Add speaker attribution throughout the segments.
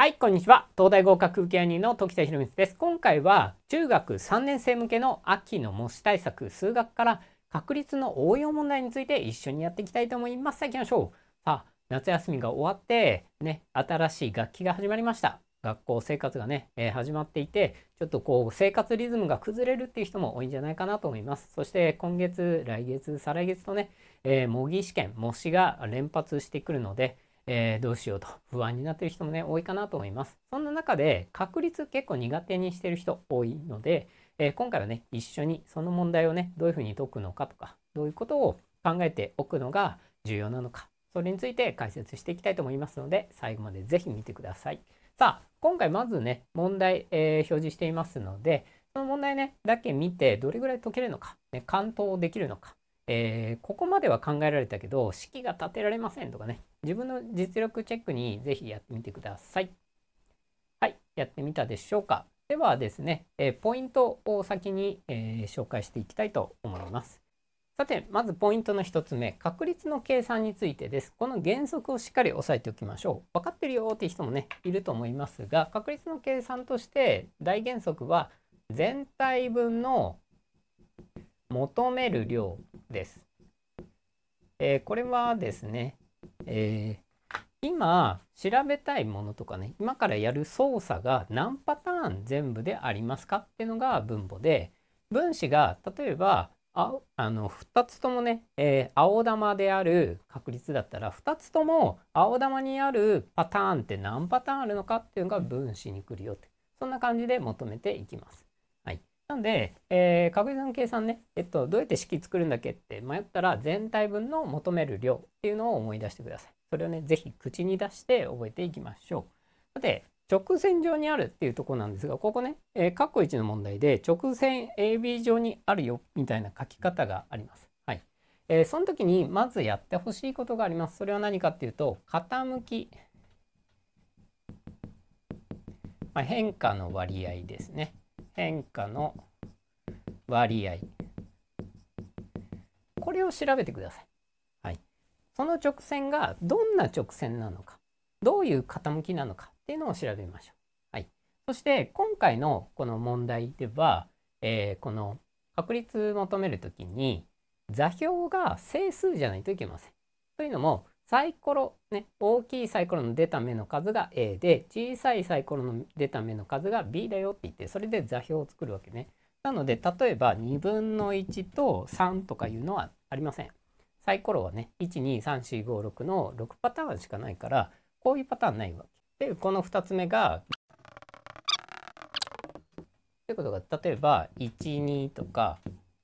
Speaker 1: はい、こんにちは。東大合格受け人の時田博光です。今回は中学3年生向けの秋の模試対策、数学から確率の応用問題について一緒にやっていきたいと思います。さあ行きましょう。さあ、夏休みが終わって、ね、新しい学期が始まりました。学校生活がね、えー、始まっていて、ちょっとこう生活リズムが崩れるっていう人も多いんじゃないかなと思います。そして今月、来月、再来月とね、えー、模擬試験、模試が連発してくるので、えー、どうしようと不安になってる人もね、多いかなと思います。そんな中で、確率結構苦手にしてる人多いので、えー、今回はね、一緒にその問題をね、どういうふうに解くのかとか、どういうことを考えておくのが重要なのか、それについて解説していきたいと思いますので、最後まで是非見てください。さあ、今回まずね、問題、えー、表示していますので、その問題ね、だけ見て、どれぐらい解けるのか、ね、完答できるのか、えー、ここまでは考えられたけど、式が立てられませんとかね、自分の実力チェックにぜひやってみてください。はい、やってみたでしょうか。ではですね、えー、ポイントを先に、えー、紹介していきたいと思います。さて、まずポイントの1つ目、確率の計算についてです。この原則をしっかり押さえておきましょう。分かってるよっていう人もね、いると思いますが、確率の計算として、大原則は、全体分の求める量です。えー、これはですね、えー、今調べたいものとかね今からやる操作が何パターン全部でありますかっていうのが分母で分子が例えばああの2つともね、えー、青玉である確率だったら2つとも青玉にあるパターンって何パターンあるのかっていうのが分子に来るよってそんな感じで求めていきます。なんで、えー、確実の計算ね、えっと、どうやって式作るんだっけって迷ったら、全体分の求める量っていうのを思い出してください。それをね、ぜひ口に出して覚えていきましょう。さて、直線上にあるっていうとこなんですが、ここね、えー、括弧1の問題で、直線 AB 上にあるよ、みたいな書き方があります。はい。えー、その時に、まずやってほしいことがあります。それは何かっていうと、傾き、まあ、変化の割合ですね。変化の割合これを調べてください。はい、その直線がどんな直線なのかどういう傾きなのかっていうのを調べましょう。はい、そして今回のこの問題では、えー、この確率求めるときに座標が整数じゃないといけません。というのもサイコロ、ね、大きいサイコロの出た目の数が A で、小さいサイコロの出た目の数が B だよって言って、それで座標を作るわけね。なので、例えば2分の1と3とかいうのはありません。サイコロはね、1、2、3、4、5、6の6パターンしかないから、こういうパターンないわけ。で、この2つ目が、ということが、例えば、1、2とか、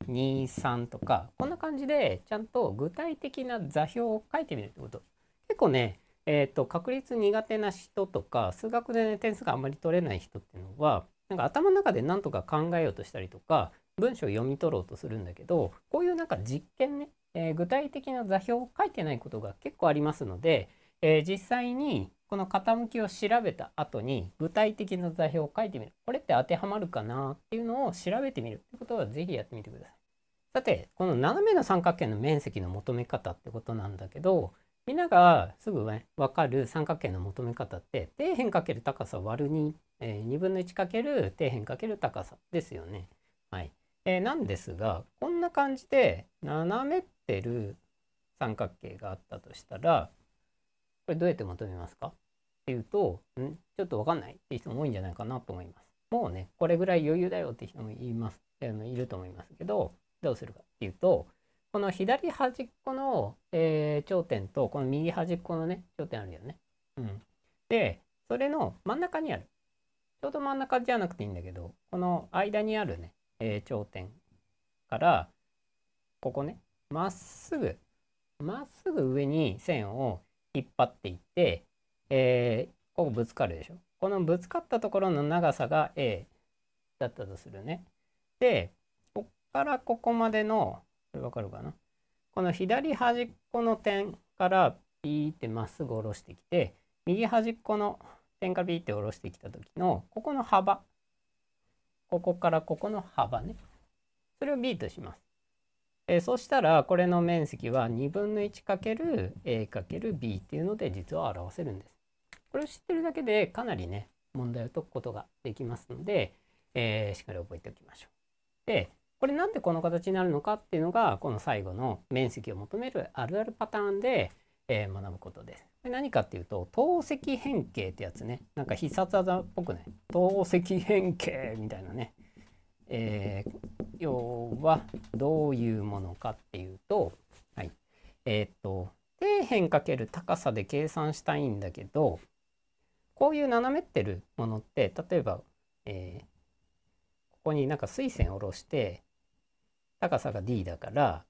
Speaker 1: 23とかこんな感じでちゃんと具体的な座標を書いてみるってこと結構ね、えーと、確率苦手な人とか数学で、ね、点数があんまり取れない人っていうのはなんか頭の中で何とか考えようとしたりとか文章を読み取ろうとするんだけどこういうなんか実験ね、えー、具体的な座標を書いてないことが結構ありますので、えー、実際にこの傾きを調べた後に具体的な座標を書いてみるこれって当てはまるかなっていうのを調べてみるってことは是非やってみてください。さてこの斜めの三角形の面積の求め方ってことなんだけどみんながすぐ、ね、分かる三角形の求め方って底辺×高さ割る2、えー、2分の 1× 底辺×高さですよね。はいえー、なんですがこんな感じで斜めってる三角形があったとしたらこれどうやって求めますかっていうとんちょっと分かんないっていう人も多いんじゃないかなと思います。もうねこれぐらい余裕だよって人もいます、えー、いると思いますけどどうするかっていうと、この左端っこの、えー、頂点と、この右端っこのね、頂点あるよね。うん。で、それの真ん中にある。ちょうど真ん中じゃなくていいんだけど、この間にあるね、えー、頂点から、ここね、まっすぐ、まっすぐ上に線を引っ張っていって、えー、ここぶつかるでしょ。このぶつかったところの長さが A だったとするね。で、からここまでの、これわかるかなこの左端っこの点からピーってまっすぐ下ろしてきて、右端っこの点からピーって下ろしてきた時の、ここの幅。ここからここの幅ね。それを B とします。えー、そしたら、これの面積は2分の 1×A×B っていうので実は表せるんです。これを知ってるだけでかなりね、問題を解くことができますので、えー、しっかり覚えておきましょう。で、これなんでこの形になるのかっていうのがこの最後の面積を求めるあるあるパターンで、えー、学ぶことです。これ何かっていうと透析変形ってやつねなんか必殺技っぽくない透析変形みたいなね、えー、要はどういうものかっていうと、はいえー、っと底辺×高さで計算したいんだけどこういう斜めってるものって例えば、えー、ここになんか水線を下ろして高さが d だから、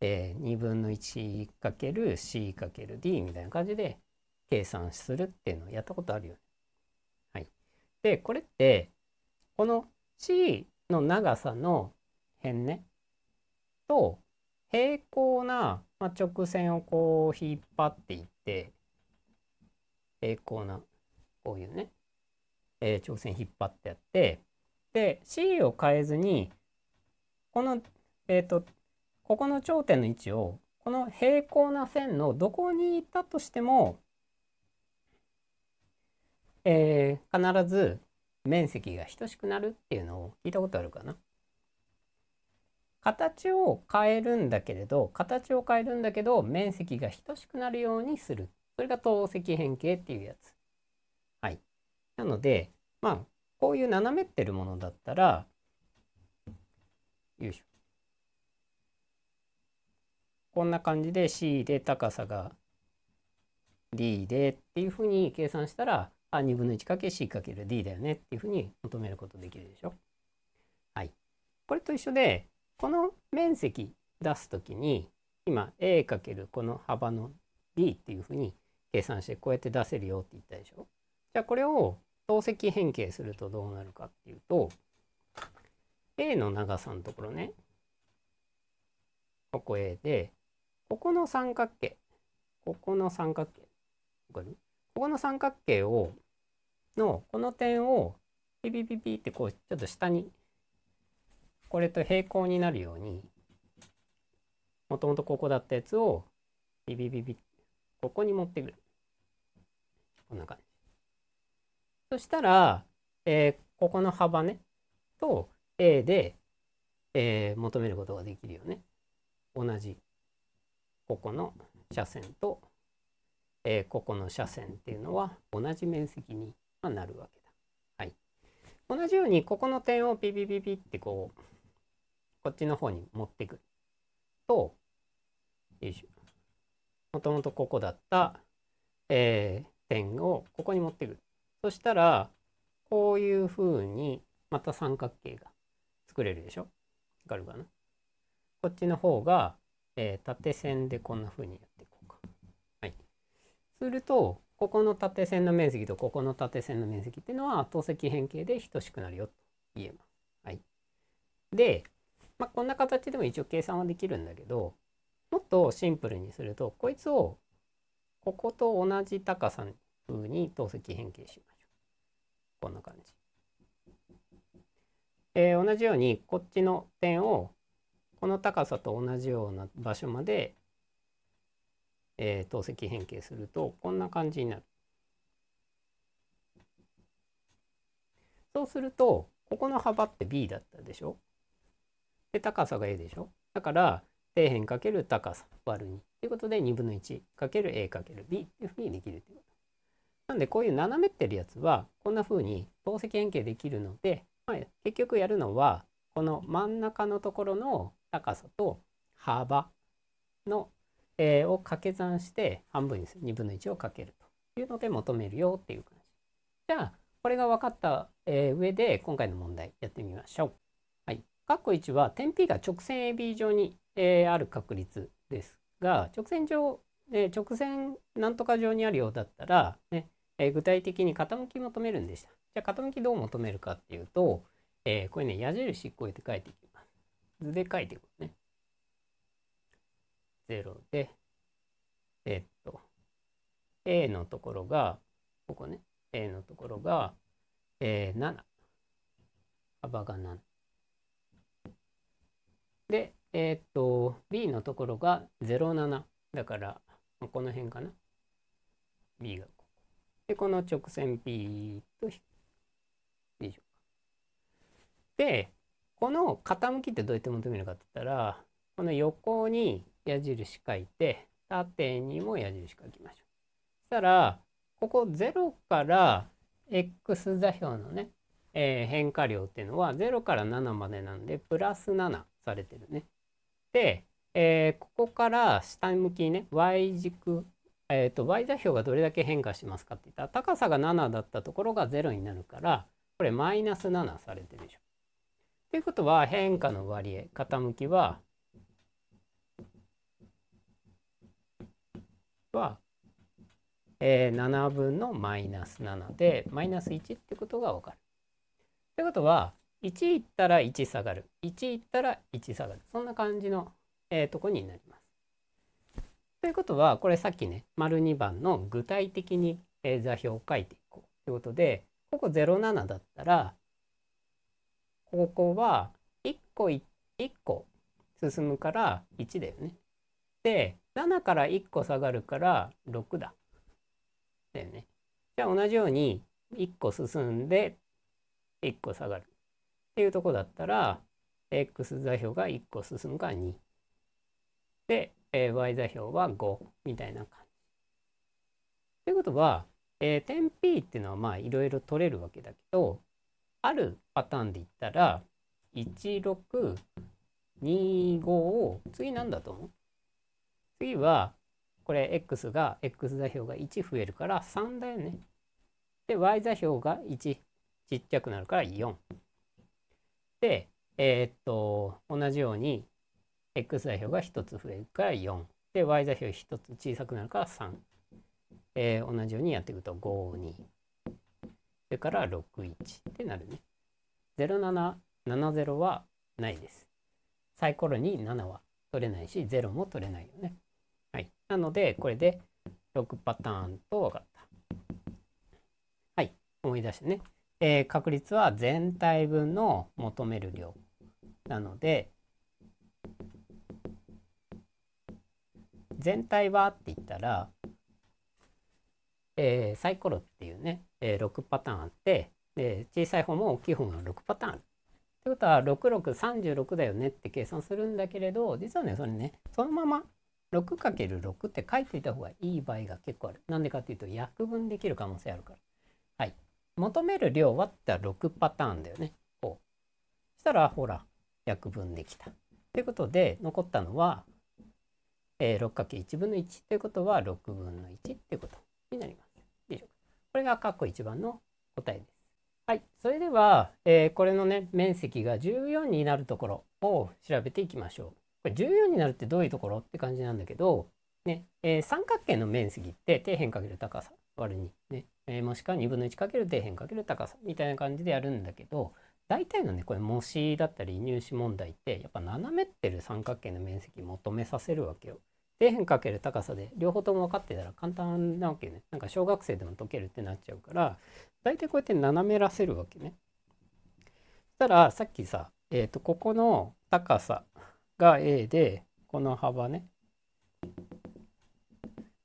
Speaker 1: えー、2分の 1×c×d みたいな感じで計算するっていうのをやったことあるよね。はい、でこれってこの c の長さの辺ねと平行な、まあ、直線をこう引っ張っていって平行なこういうね、えー、直線引っ張ってやってで c を変えずにこの、えっ、ー、と、ここの頂点の位置を、この平行な線のどこに行ったとしても、えー、必ず面積が等しくなるっていうのを聞いたことあるかな形を変えるんだけれど形を変えるんだけど面積が等しくなるようにするそれが等積変形っていうやつはいなのでまあこういう斜めってるものだったらよいしょこんな感じで C で高さが D でっていうふうに計算したらあ2分の 1×C×D だよねっていうふうに求めることできるでしょ。はい、これと一緒でこの面積出す時に今 A× この幅の D っていうふうに計算してこうやって出せるよって言ったでしょ。じゃあこれを等積変形するとどうなるかっていうと A の長さのところね、ここ A で、ここの三角形、ここの三角形、ここの三角形を、の、この点を、ピピピピってこう、ちょっと下に、これと平行になるように、もともとここだったやつを、ビビビビ、ここに持ってくる。こんな感じ。そしたら、えー、ここの幅ね、と、A で、えー、求めることができるよね。同じここの斜線と、えー、ここの斜線っていうのは同じ面積になるわけだ。はい、同じようにここの点をピピピピってこうこっちの方に持ってくるとよいしょもともとここだった、えー、点をここに持ってくる。そしたらこういうふうにまた三角形が作れるでしょわるかなこっちの方が、えー、縦線でこんな風にやっていこうか。はい。すると、ここの縦線の面積とここの縦線の面積っていうのは透析変形で等しくなるよと言えます。はい。で、まあ、こんな形でも一応計算はできるんだけど、もっとシンプルにすると、こいつをここと同じ高さ風に透析変形しましょう。こんな感じ。えー、同じようにこっちの点をこの高さと同じような場所まで、えー、透析変形するとこんな感じになる。そうするとここの幅って B だったでしょで高さが A でしょだから底辺かける高さ割る2ということで2分の1かける A かける B っていうふうにできるということ。なんでこういう斜めってるやつはこんなふうに透析変形できるのでまあ、結局やるのはこの真ん中のところの高さと幅の、えー、を掛け算して半分にする2分の1をかけるというので求めるよっていう感じ。じゃあこれが分かった、えー、上で今回の問題やってみましょう。はい、括弧1は点 P が直線 AB 上に、えー、ある確率ですが直線上、え直線なんとか上にあるようだったらね、具体的に傾き求めるんでした。じゃあ傾きどう求めるかっていうと、えー、これね、矢印こうやって書いていきます。図で書いていくね。0で、えっと、A のところが、ここね、A のところが、えー、7。幅が7。で、えー、っと、B のところが07。だから、この辺かな。B がここ。で、この直線 B と引く。でこの傾きってどうやって求めるかって言ったらこの横に矢印書いて縦にも矢印書きましょう。そしたらここ0から x 座標のね、えー、変化量っていうのは0から7までなんでプラス7されてるね。で、えー、ここから下向きにね y 軸、えーと y 座標がどれだけ変化しますかって言ったら高さが7だったところが0になるからこれマイナス7されてるでしょ。ということは変化の割合傾きはは、えー、7分のマイナス7でマイナス1ってことが分かる。ということは1いったら1下がる1いったら1下がるそんな感じの、えー、とこになります。ということはこれさっきね丸2番の具体的に、えー、座標を書いていこうということでここ07だったら方向は1個 1, 1個進むから1だよね。で7から1個下がるから6だ。だよね。じゃあ同じように1個進んで1個下がるっていうとこだったら x 座標が1個進むから2。で、y 座標は5みたいな感じ。ということは、えー、点 P っていうのはまあいろいろ取れるわけだけどあるパターンで言ったら、16、25、次なんだと思う次は、これ x が、x 座標が1増えるから3だよね。で、y 座標が1、ちっちゃくなるから4。で、えー、っと、同じように、x 座標が1つ増えるから4。で、y 座標1つ小さくなるから3。えー、同じようにやっていくと5、2。れから61ってなるね。0770はないです。サイコロに7は取れないし、0も取れないよね。はい。なので、これで6パターンと分かった。はい。思い出してね。えー、確率は全体分の求める量なので、全体はって言ったら、えー、サイコロっていうね、えー、6パターンあって、小さい方も大きい方も6パターンある。ってことは6636だよねって計算するんだけれど実はねそれねそのまま 6×6 って書いていた方がいい場合が結構ある。なんでかっていうと約分できる可能性あるから。はい。求める量はって6パターンだよね。こう。したらほら約分できた。ということで残ったのは、えー、6×1 分の1ということは6分の1ってこと。が括弧1番の答えです。はい、それでは、えー、これのね面積が14になるところを調べていきましょう。これ14になるってどういうところって感じなんだけど、ねえー、三角形の面積って底辺かける高さ割る2、ねえー、もしくは2分の1かける底辺かける高さみたいな感じでやるんだけど大体のねこれ模試だったり入試問題ってやっぱ斜めってる三角形の面積求めさせるわけよ。底かける高さで両方とも分かってたら簡単なわけね。なんか小学生でも解けるってなっちゃうから、大体こうやって斜めらせるわけね。そしたらさっきさ、えっ、ー、と、ここの高さが A で、この幅ね、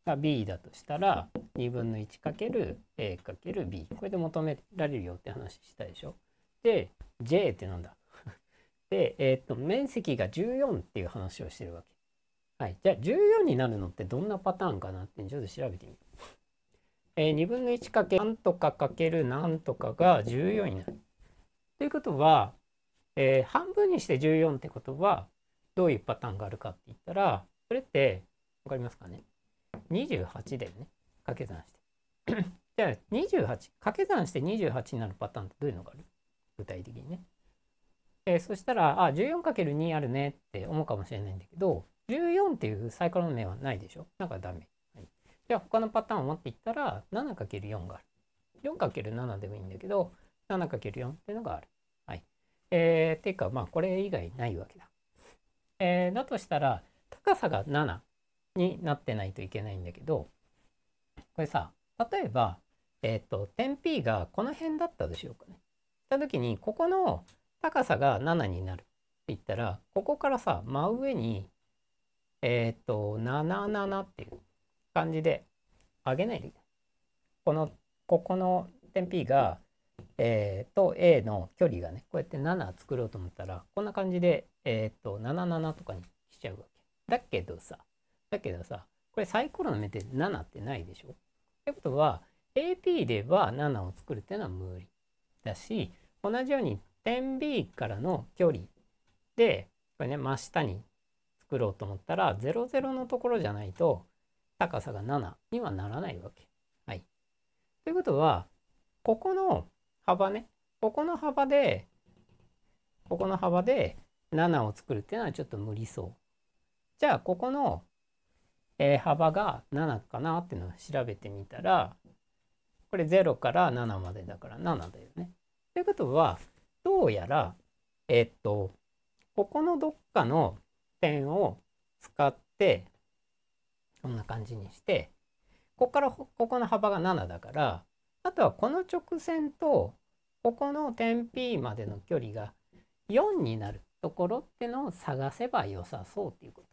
Speaker 1: が B だとしたら、2分の1る a かける b これで求められるよって話したでしょ。で、J ってなんだ で、えっ、ー、と、面積が14っていう話をしてるわけ。はい。じゃあ14になるのってどんなパターンかなってちょっと調べてみよう。えー、2分の1かけ何とかかける何とかが14になる。ということは、えー、半分にして14ってことはどういうパターンがあるかって言ったらそれって分かりますかね28だよね掛け算して。じゃあ28掛け算して28になるパターンってどういうのがある具体的にね。えー、そしたらあ1 4かける2あるねって思うかもしれないんだけど14っていうサイクロの面はないでしょだからダメ。はい、じゃあ他のパターンを持っていったら 7×4 がある。4×7 でもいいんだけど 7×4 っていうのがある。はい。えー、ていうかまあこれ以外ないわけだ。えー、だとしたら高さが7になってないといけないんだけどこれさ例えば、えっ、ー、と点 P がこの辺だったでしょうかね。した時にここの高さが7になるって言ったらここからさ真上にえっ、ー、と、77っていう感じで上げないでいい。この、ここの点 P が、えー、と A の距離がね、こうやって7作ろうと思ったら、こんな感じで、えっ、ー、と、77とかにしちゃうわけ。だけどさ、だけどさ、これサイコロの目って7ってないでしょってことは、AP では7を作るっていうのは無理だし、同じように点 B からの距離で、これね、真下に作ろうと思ったら00のところじゃないと高さが7にはならないわけ。はい。ということはここの幅ねここの幅でここの幅で7を作るっていうのはちょっと無理そう。じゃあここの、えー、幅が7かなっていうのを調べてみたらこれ0から7までだから7だよね。ということはどうやらえー、っとここのどっかの点を使って、こんな感じにして、ここからここの幅が7だから、あとはこの直線と、ここの点 P までの距離が4になるところってのを探せば良さそうっていうこ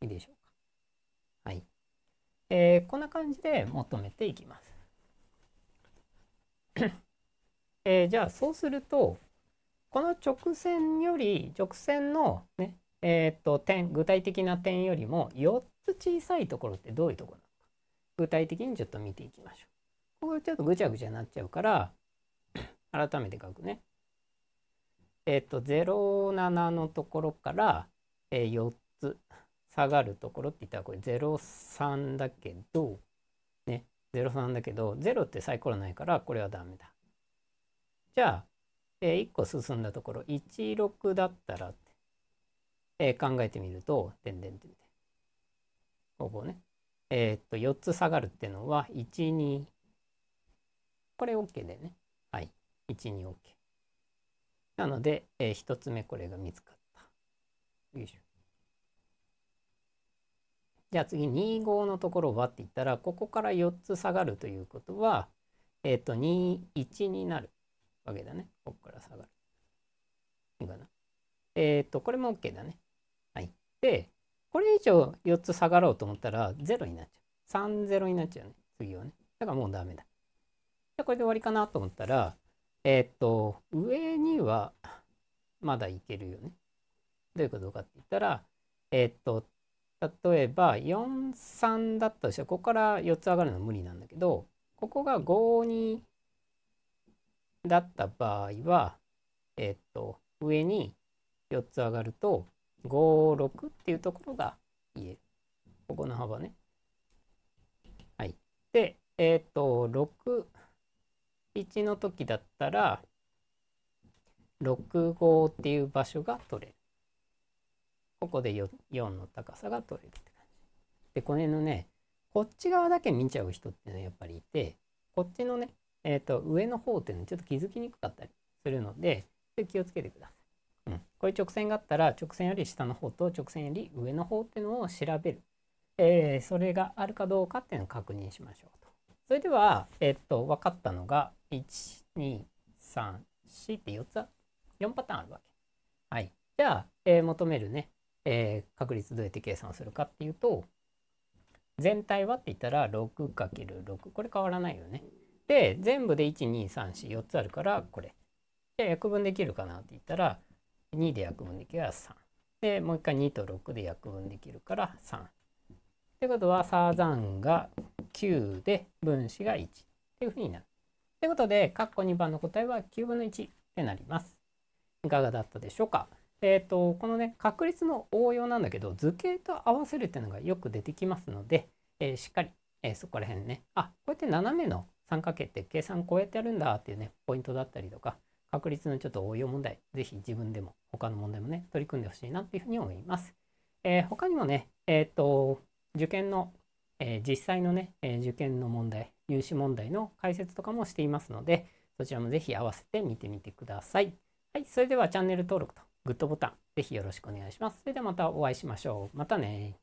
Speaker 1: と。いいでしょうか。はい。えー、こんな感じで求めていきます。えー、じゃあそうするとこの直線より直線のねえー、っと点具体的な点よりも4つ小さいところってどういうところなのか具体的にちょっと見ていきましょう。ここちょっとぐちゃぐちゃになっちゃうから改めて書くね。えー、っと07のところから、えー、4つ下がるところって言ったらこれ03だけどね03だけど0ってサイコロないからこれはダメだ。じゃあ、えー、1個進んだところ16だったらえー、考えてみると、でんでんでんでん。方法ね。えー、っと、4つ下がるっていうのは、1、2、これ OK でね。はい。1、2、OK。なので、えー、1つ目これが見つかった。よいしょ。じゃあ次、2、5のところはって言ったら、ここから4つ下がるということは、えっ、と、2、1になるわけだね。ここから下がる。いいかな。えっ、と、これも OK だね。で、これ以上4つ下がろうと思ったら0になっちゃう。30になっちゃうね。次はね。だからもうダメだ。じゃこれで終わりかなと思ったら、えー、っと、上にはまだいけるよね。どういうことかって言ったら、えー、っと、例えば43だったとしてここから4つ上がるのは無理なんだけど、ここが52だった場合は、えー、っと、上に4つ上がると、5、6っていうところが言える。ここの幅ね。はい。で、えっ、ー、と、6、1の時だったら、6、5っていう場所が取れる。ここで 4, 4の高さが取れるって感じ。で、これのね、こっち側だけ見ちゃう人っていうのはやっぱりいて、こっちのね、えっ、ー、と、上の方っていうのはちょっと気づきにくかったりするので、気をつけてください。うん、こういう直線があったら直線より下の方と直線より上の方っていうのを調べる、えー、それがあるかどうかっていうのを確認しましょうと。それでは、えー、っと分かったのが1234って4つ4パターンあるわけ。はい、じゃあ、えー、求めるね、えー、確率どうやって計算するかっていうと全体はって言ったら 6×6 これ変わらないよね。で全部で12344つあるからこれ。じゃあ約分できるかなって言ったら2で約分できれば3。で、もう一回2と6で約分できるから3。ってことは、サザンが9で分子が1っていうふうになる。ってことで、括弧2番の答えは9分の1ってなります。いかがだったでしょうかえっ、ー、と、このね、確率の応用なんだけど、図形と合わせるっていうのがよく出てきますので、えー、しっかり、えー、そこら辺ね、あ、こうやって斜めの三角形って計算こうやってやるんだっていうね、ポイントだったりとか、確率のちょっと応用問題、ぜひ自分でも他の問題もね、取り組んでほしいなというふうに思います。えー、他にもね、えっ、と、受験の、えー、実際のね、え受験の問題、入試問題の解説とかもしていますので、そちらもぜひ合わせて見てみてください。はい、それではチャンネル登録とグッドボタン、ぜひよろしくお願いします。それではまたお会いしましょう。またね